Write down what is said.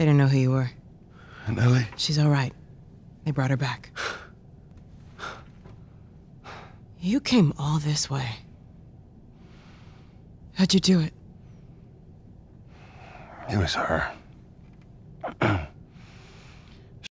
They didn't know who you were. And Ellie? She's all right. They brought her back. you came all this way. How'd you do it? It was her.